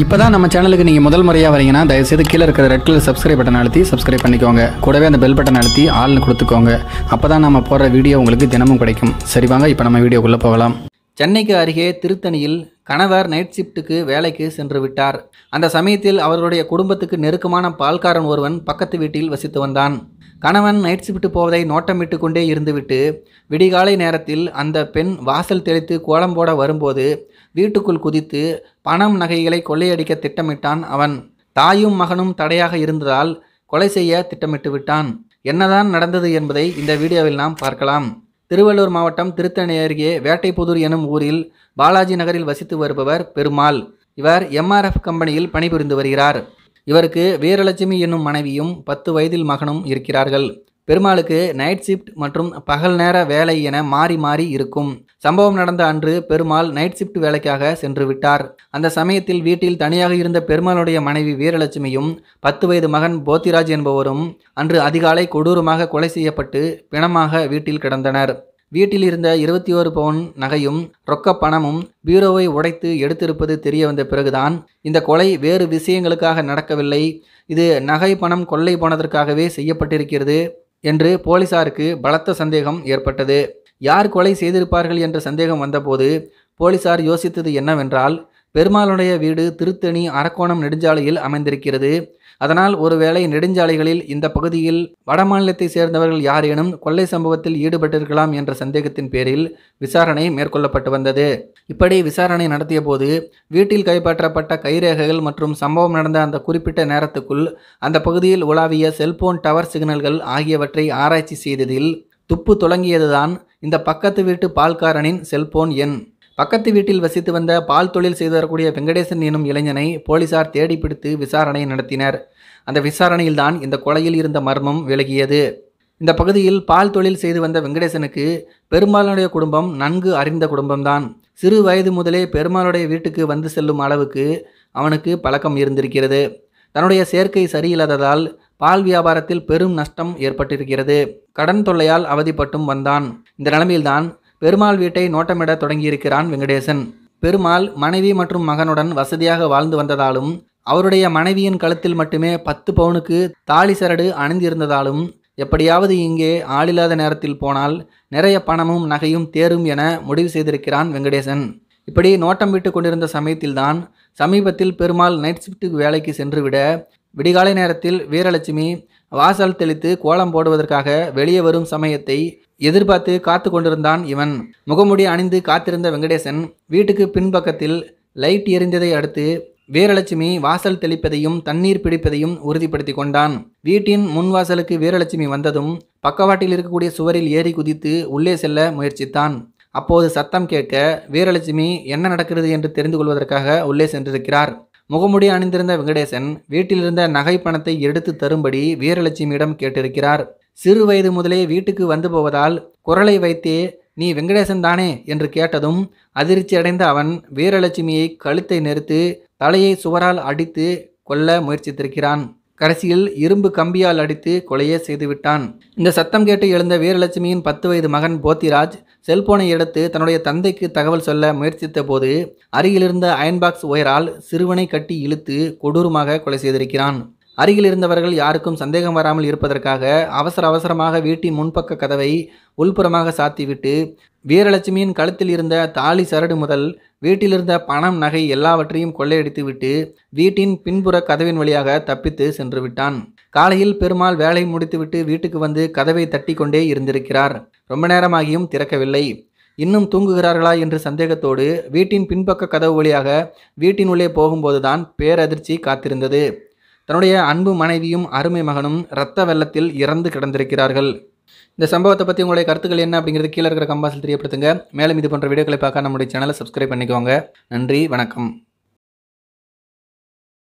இப்போ தான் நம்ம சேனலுக்கு நீங்கள் முதல் முறையாக வரீங்கன்னா தயவுசெய்து கீழே இருக்கிற ரெட் கலர் சப்ஸ்கிரைப் பட்டன் அழுத்தி சப்ஸ்கிரைப் பண்ணிக்கோங்க கூடவே அந்த பெல் பட்டன் அழுத்தி ஆள்னு கொடுத்துக்கோங்க அப்போ தான் நம்ம போடுற வீடியோ உங்களுக்கு தினமும் கிடைக்கும் சரி வாங்க இப்போ நம்ம வீடியோக்குள்ளே போகலாம் சென்னைக்கு அருகே திருத்தணியில் கணவர் நைட் ஷிஃப்ட்டுக்கு வேலைக்கு சென்று விட்டார் அந்த சமயத்தில் அவர்களுடைய குடும்பத்துக்கு நெருக்கமான பால்காரன் ஒருவன் பக்கத்து வீட்டில் வசித்து வந்தான் கணவன் நைட் ஷிஃப்ட் போவதை நோட்டமிட்டு கொண்டே இருந்துவிட்டு விடிகாலை நேரத்தில் அந்த பெண் வாசல் தெளித்து கோலம் போட வரும்போது வீட்டுக்குள் குதித்து பணம் நகைகளை கொள்ளையடிக்க திட்டமிட்டான் அவன் தாயும் மகனும் தடையாக இருந்ததால் கொலை செய்ய திட்டமிட்டு விட்டான் என்னதான் நடந்தது என்பதை இந்த வீடியோவில் நாம் பார்க்கலாம் திருவள்ளூர் மாவட்டம் திருத்தணி அருகே வேட்டைப்புதூர் எனும் ஊரில் பாலாஜி நகரில் வசித்து வருபவர் பெருமாள் இவர் எம்ஆர்எஃப் கம்பெனியில் பணிபுரிந்து வருகிறார் இவருக்கு வீரலட்சுமி என்னும் மனைவியும் பத்து வயதில் மகனும் இருக்கிறார்கள் பெருமாளுக்கு நைட் ஷிப்ட் மற்றும் பகல் நேர வேலை என மாறி மாறி இருக்கும் சம்பவம் நடந்த அன்று பெருமாள் நைட் ஷிஃப்ட் வேலைக்காக சென்று விட்டார் அந்த சமயத்தில் வீட்டில் தனியாக இருந்த பெருமாளுடைய மனைவி வீரலட்சுமியும் பத்து வயது மகன் போத்திராஜ் என்பவரும் அன்று அதிகாலை கொடூரமாக கொலை செய்யப்பட்டு பிணமாக வீட்டில் கிடந்தனர் வீட்டில் இருந்த இருபத்தி ஒரு பவுன் நகையும் ரொக்க பணமும் பீரோவை உடைத்து எடுத்திருப்பது தெரிய வந்த பிறகுதான் இந்த கொலை வேறு விஷயங்களுக்காக நடக்கவில்லை இது நகை பணம் கொள்ளை போனதற்காகவே செய்யப்பட்டிருக்கிறது என்று போலீசாருக்கு பலத்த சந்தேகம் ஏற்பட்டது யார் கொலை செய்திருப்பார்கள் என்ற சந்தேகம் வந்தபோது போலீசார் யோசித்தது என்னவென்றால் பெருமாளுடைய வீடு திருத்தணி அரக்கோணம் நெடுஞ்சாலையில் அமைந்திருக்கிறது அதனால் ஒருவேளை நெடுஞ்சாலைகளில் இந்த பகுதியில் வடமாநிலத்தை சேர்ந்தவர்கள் யாரேனும் கொள்ளை சம்பவத்தில் ஈடுபட்டிருக்கலாம் என்ற சந்தேகத்தின் பேரில் விசாரணை மேற்கொள்ளப்பட்டு வந்தது இப்படி விசாரணை நடத்திய போது வீட்டில் கைப்பற்றப்பட்ட கைரேகைகள் மற்றும் சம்பவம் நடந்த அந்த குறிப்பிட்ட நேரத்துக்குள் அந்த பகுதியில் உலாவிய செல்போன் டவர் சிக்னல்கள் ஆகியவற்றை ஆராய்ச்சி செய்ததில் துப்பு தொடங்கியதுதான் இந்த பக்கத்து வீட்டு பால்காரனின் செல்போன் எண் பக்கத்து வீட்டில் வசித்து வந்த பால் தொழில் செய்து வரக்கூடிய வெங்கடேசன் என்னும் இளைஞனை போலீசார் தேடிப்பிடித்து விசாரணை நடத்தினர் அந்த விசாரணையில்தான் இந்த கொலையில் இருந்த மர்மம் விலகியது இந்த பகுதியில் பால் தொழில் செய்து வந்த வெங்கடேசனுக்கு பெருமாளுடைய குடும்பம் நன்கு அறிந்த குடும்பம்தான் சிறு வயது முதலே பெருமாளுடைய வீட்டுக்கு வந்து செல்லும் அளவுக்கு அவனுக்கு பழக்கம் இருந்திருக்கிறது தன்னுடைய சேர்க்கை சரியில்லாததால் பால் வியாபாரத்தில் பெரும் நஷ்டம் ஏற்பட்டிருக்கிறது கடன் தொல்லையால் அவதிப்பட்டும் வந்தான் இந்த நிலைமையில்தான் பெருமாள் வீட்டை நோட்டமிட தொடங்கியிருக்கிறான் வெங்கடேசன் பெருமாள் மனைவி மற்றும் மகனுடன் வசதியாக வாழ்ந்து வந்ததாலும் அவருடைய மனைவியின் கழுத்தில் மட்டுமே பத்து பவுனுக்கு தாலி சரடு அணிந்திருந்ததாலும் எப்படியாவது இங்கே ஆளில்லாத நேரத்தில் போனால் நிறைய பணமும் நகையும் தேரும் என முடிவு செய்திருக்கிறான் வெங்கடேசன் இப்படி நோட்டம் விட்டு கொண்டிருந்த சமயத்தில்தான் சமீபத்தில் பெருமாள் நைட் ஷிஃப்ட்டுக்கு வேலைக்கு சென்றுவிட விடிகாலை நேரத்தில் வீரலட்சுமி வாசல் தெளித்து கோலம் போடுவதற்காக வெளியே வரும் சமயத்தை எதிர்பார்த்து காத்து கொண்டிருந்தான் இவன் முகமுடி அணிந்து காத்திருந்த வெங்கடேசன் வீட்டுக்கு பின்பக்கத்தில் லைட் எரிந்ததை அடுத்து வீரலட்சுமி வாசல் தெளிப்பதையும் தண்ணீர் பிடிப்பதையும் உறுதிப்படுத்தி கொண்டான் வீட்டின் முன்வாசலுக்கு வீரலட்சுமி வந்ததும் பக்கவாட்டில் இருக்கக்கூடிய சுவரில் ஏறி குதித்து உள்ளே செல்ல முயற்சித்தான் அப்போது சத்தம் கேட்க வீரலட்சுமி என்ன நடக்கிறது என்று தெரிந்து கொள்வதற்காக உள்ளே சென்றிருக்கிறார் முகமுடி அணிந்திருந்த வெங்கடேசன் வீட்டிலிருந்த நகை பணத்தை எடுத்து தரும்படி வீரலட்சுமியிடம் கேட்டிருக்கிறார் சிறு வயது முதலே வீட்டுக்கு வந்து போவதால் குரலை வைத்தே நீ வெங்கடேசன் தானே என்று கேட்டதும் அதிர்ச்சி அடைந்த அவன் வீரலட்சுமியை கழுத்தை நெருத்து தலையை சுவரால் அடித்து கொல்ல முயற்சித்திருக்கிறான் கடைசியில் இரும்பு கம்பியால் அடித்து கொலையே செய்துவிட்டான் இந்த சத்தம் கேட்டு எழுந்த வீரலட்சுமியின் பத்து வயது மகன் போத்திராஜ் செல்போனை எடுத்து தன்னுடைய தந்தைக்கு தகவல் சொல்ல முயற்சித்த போது அருகிலிருந்த அயன்பாக்ஸ் உயரால் சிறுவனை கட்டி இழுத்து கொடூரமாக கொலை செய்திருக்கிறான் அருகில் இருந்தவர்கள் யாருக்கும் சந்தேகம் வராமல் இருப்பதற்காக அவசர அவசரமாக வீட்டின் முன்பக்க கதவை உள்புறமாக சாத்திவிட்டு வீரலட்சுமியின் கழுத்தில் இருந்த தாலி சரடு முதல் வீட்டிலிருந்த பணம் நகை எல்லாவற்றையும் கொள்ளையடித்துவிட்டு வீட்டின் பின்புற கதவின் வழியாக தப்பித்து சென்று விட்டான் காலையில் பெருமாள் வேலை முடித்துவிட்டு வீட்டுக்கு வந்து கதவை தட்டி கொண்டே இருந்திருக்கிறார் ரொம்ப நேரமாகியும் திறக்கவில்லை இன்னும் தூங்குகிறார்களா என்று சந்தேகத்தோடு வீட்டின் பின்பக்க கதவு வழியாக வீட்டின் உள்ளே போகும்போதுதான் பேரதிர்ச்சி காத்திருந்தது தன்னுடைய அன்பு மனைவியும் அருமை மகனும் இரத்த வெள்ளத்தில் இறந்து கிடந்திருக்கிறார்கள் இந்த சம்பவத்தை பற்றி உங்களுடைய கருத்துக்கள் என்ன அப்படிங்கிறது கீழே இருக்கிற கம்பாசில் தெரியப்படுத்துங்க மேலும் இது போன்ற வீடியோக்களை பார்க்க நம்முடைய சேனலை சப்ஸ்கிரைப் பண்ணிக்கோங்க நன்றி வணக்கம்